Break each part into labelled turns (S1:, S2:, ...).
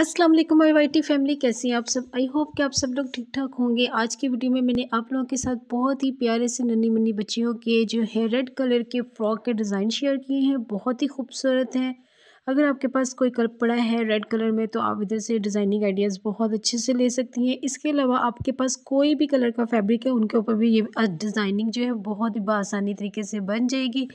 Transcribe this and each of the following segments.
S1: अस्सलाम वालेकुम YT family कैसी हैं आप सब आई होप कि आप सब लोग ठीक ठाक होंगे आज की वीडियो में मैंने आप लोगों के साथ बहुत ही प्यारे से नन्ही मुन्नी बच्चियों के जो है रेड कलर के फ्रॉक के डिज़ाइन शेयर किए हैं बहुत ही खूबसूरत हैं अगर आपके पास कोई कपड़ा है रेड कलर में तो आप इधर से डिज़ाइनिंग आइडियाज़ बहुत अच्छे से ले सकती हैं इसके अलावा आपके पास कोई भी कलर का फैब्रिक है उनके ऊपर भी ये डिज़ाइनिंग जो है बहुत ही बसानी तरीके से बन जाएगी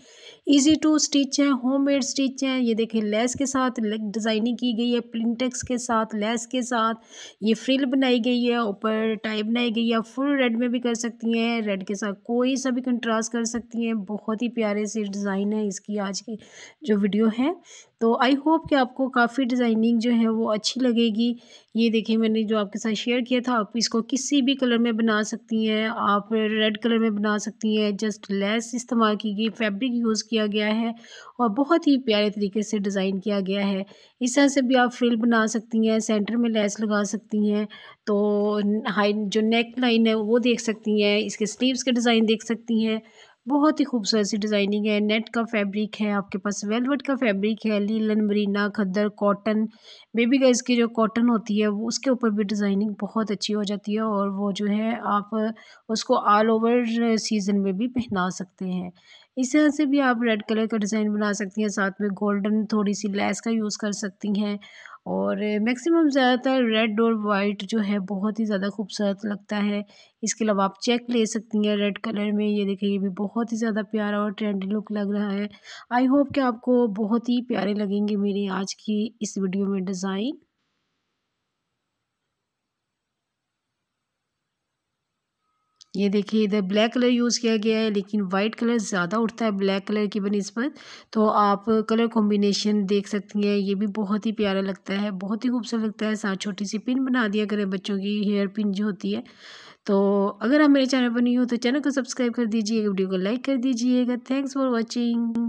S1: ईजी टू स्टिच है होम मेड स्टिच है ये देखें लेस के साथ डिज़ाइनिंग की गई है प्रिंटेक्स के साथ लेस के साथ ये फ्रिल बनाई गई है ऊपर टाई बनाई गई है फुल रेड में भी कर सकती हैं रेड के साथ कोई सा भी कंट्रास्ट कर सकती हैं बहुत ही प्यारे से डिज़ाइन है इसकी आज की जो वीडियो है तो आई होप कि आपको काफ़ी डिज़ाइनिंग जो है वो अच्छी लगेगी ये देखिए मैंने जो आपके साथ शेयर किया था आप इसको किसी भी कलर में बना सकती हैं आप रेड कलर में बना सकती हैं जस्ट लेस इस्तेमाल की गई फैब्रिक यूज़ किया गया है और बहुत ही प्यारे तरीके से डिज़ाइन किया गया है इस तरह से भी आप फ्रिल बना सकती हैं सेंटर में लेस लगा सकती हैं तो हाई जो नेक लाइन है वो देख सकती हैं इसके स्लीवस के डिज़ाइन देख सकती हैं बहुत ही खूबसूरत सी डिज़ाइनिंग है नेट का फैब्रिक है आपके पास वेलवेट का फैब्रिक है लीलन मरीना खद्दर कॉटन बेबी गर्ल्स की जो कॉटन होती है वो उसके ऊपर भी डिज़ाइनिंग बहुत अच्छी हो जाती है और वो जो है आप उसको ऑल ओवर सीज़न में भी पहना सकते हैं इस तरह से भी आप रेड कलर का डिज़ाइन बना सकती हैं साथ में गोल्डन थोड़ी सी लेस का यूज़ कर सकती हैं और मैक्सिमम ज़्यादातर रेड और वाइट जो है बहुत ही ज़्यादा खूबसूरत लगता है इसके अलावा आप चेक ले सकती हैं रेड कलर में ये देखें ये भी बहुत ही ज़्यादा प्यारा और ट्रेंडी लुक लग रहा है आई होप कि आपको बहुत ही प्यारे लगेंगे मेरी आज की इस वीडियो में डिज़ाइन ये देखिए इधर ब्लैक कलर यूज़ किया गया है लेकिन वाइट कलर ज़्यादा उठता है ब्लैक कलर की बनस्बत तो आप कलर कॉम्बिनेशन देख सकती हैं ये भी बहुत ही प्यारा लगता है बहुत ही खूबसूरत लगता है साथ छोटी सी पिन बना दिया करें बच्चों की हेयर पिन जो होती है तो अगर आप मेरे चैनल पर नहीं हो तो चैनल को सब्सक्राइब कर दीजिएगा वीडियो को लाइक कर दीजिएगा थैंक्स फॉर वॉचिंग